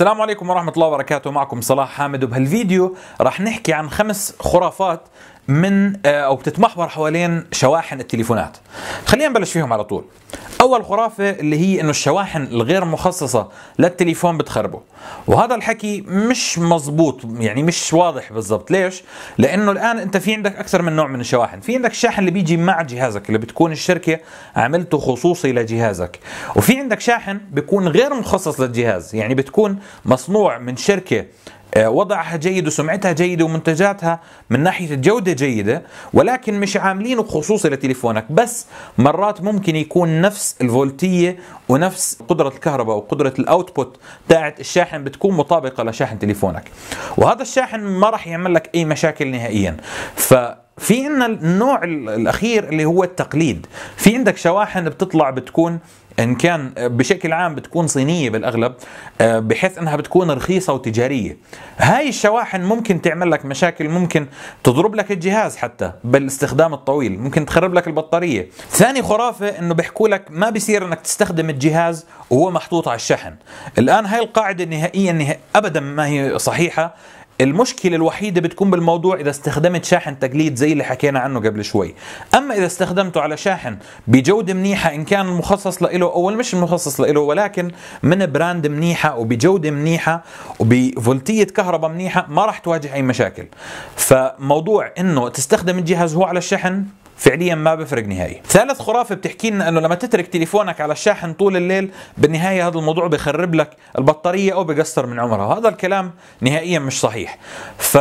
السلام عليكم ورحمة الله وبركاته معكم صلاح حامد وبهالفيديو رح نحكي عن خمس خرافات من آه، أو بتتمحور حوالين شواحن التليفونات خلينا نبلش فيهم على طول اول خرافه اللي هي انه الشواحن الغير مخصصه للتليفون بتخربه وهذا الحكي مش مزبوط يعني مش واضح بالضبط ليش لانه الان انت في عندك اكثر من نوع من الشواحن في عندك الشاحن اللي بيجي مع جهازك اللي بتكون الشركه عملته خصوصي لجهازك وفي عندك شاحن بيكون غير مخصص للجهاز يعني بتكون مصنوع من شركه آه، وضعها جيد وسمعتها جيده ومنتجاتها من ناحيه الجوده جيده ولكن مش عاملينه خصوصي لتليفونك بس مرات ممكن يكون نفس الفولتيه ونفس قدره الكهرباء وقدره الاوتبوت تاعت الشاحن بتكون مطابقه لشاحن تليفونك وهذا الشاحن ما راح يعمل لك اي مشاكل نهائيا ف في عندنا النوع الاخير اللي هو التقليد في عندك شواحن بتطلع بتكون ان كان بشكل عام بتكون صينيه بالاغلب آه، بحيث انها بتكون رخيصه وتجاريه هاي الشواحن ممكن تعمل لك مشاكل ممكن تضرب لك الجهاز حتى بالاستخدام الطويل ممكن تخرب لك البطاريه ثاني خرافه انه بيحكوا لك ما بيصير انك تستخدم الجهاز وهو محطوط على الشحن الان هاي القاعده نهائيا نهائي ابدا ما هي صحيحه المشكلة الوحيدة بتكون بالموضوع إذا استخدمت شاحن تقليد زي اللي حكينا عنه قبل شوي أما إذا استخدمته على شاحن بجودة منيحة إن كان مخصص له أو مش مخصص له ولكن من براند منيحة وبجودة منيحة وبفولتية كهرباء منيحة ما راح تواجه أي مشاكل فموضوع إنه تستخدم الجهاز هو على الشحن فعليا ما بفرق نهائي ثالث خرافه بتحكي لنا انه لما تترك تليفونك على الشاحن طول الليل بالنهايه هذا الموضوع بخرب لك البطاريه او بقصر من عمرها هذا الكلام نهائيا مش صحيح ف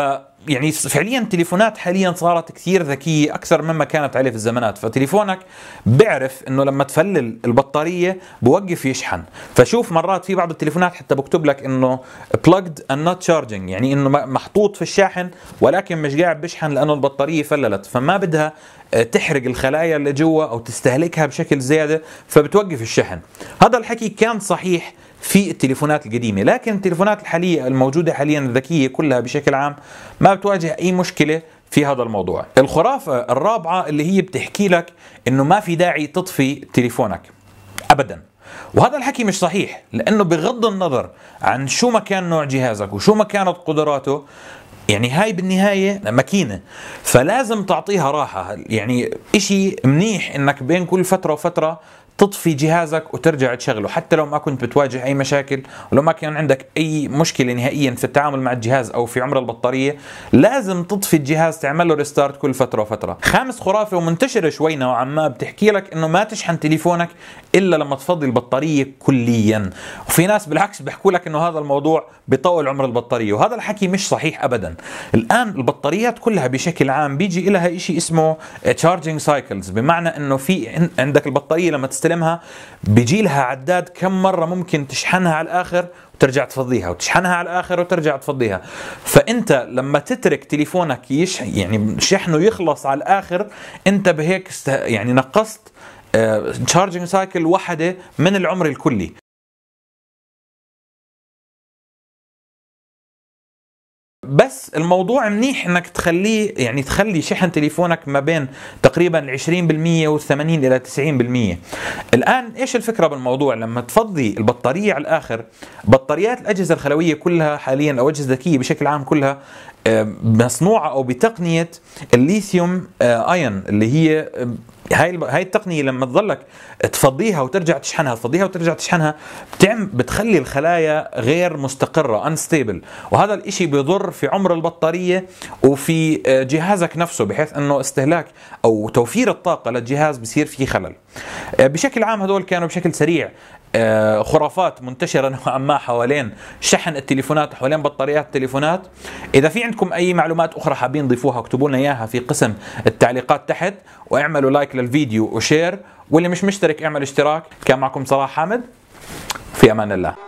يعني فعليا التليفونات حاليا صارت كثير ذكيه اكثر مما كانت عليه في الزمانات فتليفونك بيعرف انه لما تفلل البطاريه بوقف يشحن فشوف مرات في بعض التليفونات حتى بكتب لك انه plugged and not charging يعني انه محطوط في الشاحن ولكن مش قاعد بشحن لانه البطاريه فللت فما بدها آه، تحرق الخلايا اللي جوا او تستهلكها بشكل زياده فبتوقف الشحن هذا الحكي كان صحيح في التليفونات القديمه لكن التليفونات الحاليه الموجوده حاليا الذكيه كلها بشكل عام ما بتواجه اي مشكله في هذا الموضوع الخرافه الرابعه اللي هي بتحكي لك انه ما في داعي تطفي تليفونك ابدا وهذا الحكي مش صحيح لانه بغض النظر عن شو ما كان نوع جهازك وشو ما كانت قدراته يعني هاي بالنهاية ماكينة فلازم تعطيها راحة يعني اشي منيح انك بين كل فترة وفترة تطفي جهازك وترجع تشغله حتى لو ما كنت بتواجه اي مشاكل ولو ما كان عندك اي مشكله نهائيا في التعامل مع الجهاز او في عمر البطاريه لازم تطفي الجهاز تعمل له ريستارت كل فتره وفتره خامس خرافه ومنتشره شوي نوعا ما بتحكي لك انه ما تشحن تليفونك الا لما تفضي البطاريه كليا وفي ناس بالعكس بيحكوا لك انه هذا الموضوع بيطول عمر البطاريه وهذا الحكي مش صحيح ابدا الان البطاريات كلها بشكل عام بيجي لها شيء اسمه تشارجينج سايكلز بمعنى انه في عندك البطاريه لما تست تستلمها لها عداد كم مرة ممكن تشحنها على الآخر وترجع تفضيها وتشحنها على الآخر وترجع تفضيها فأنت لما تترك تليفونك يش يعني شحنه يخلص على الآخر أنت بهيك يعني نقصت تشارجنج سايكل واحدة من العمر الكلي بس الموضوع منيح انك تخليه يعني تخلي شحن تليفونك ما بين تقريبا 20% وال80 الى 90% الان ايش الفكره بالموضوع لما تفضي البطاريه على الاخر بطاريات الاجهزه الخلويه كلها حاليا او اجهزه ذكيه بشكل عام كلها آه، مصنوعه او بتقنيه الليثيوم ايون آه، اللي هي آه، هاي هاي التقنيه لما تظلك تفضيها وترجع تشحنها تفضيها وترجع تشحنها بتعم بتخلي الخلايا غير مستقره انستيبل وهذا الإشي بيضر في عمر البطاريه وفي آه، جهازك نفسه بحيث انه استهلاك او توفير الطاقه للجهاز بصير فيه خلل آه، بشكل عام هدول كانوا بشكل سريع آه، خرافات منتشرة نوعا ما حوالين شحن التليفونات حوالين بطاريات التليفونات إذا في عندكم أي معلومات أخرى حابين تضيفوها اكتبوا لنا إياها في قسم التعليقات تحت واعملوا لايك للفيديو وشير واللي مش مشترك اعمل اشتراك كان معكم صلاح حامد في أمان الله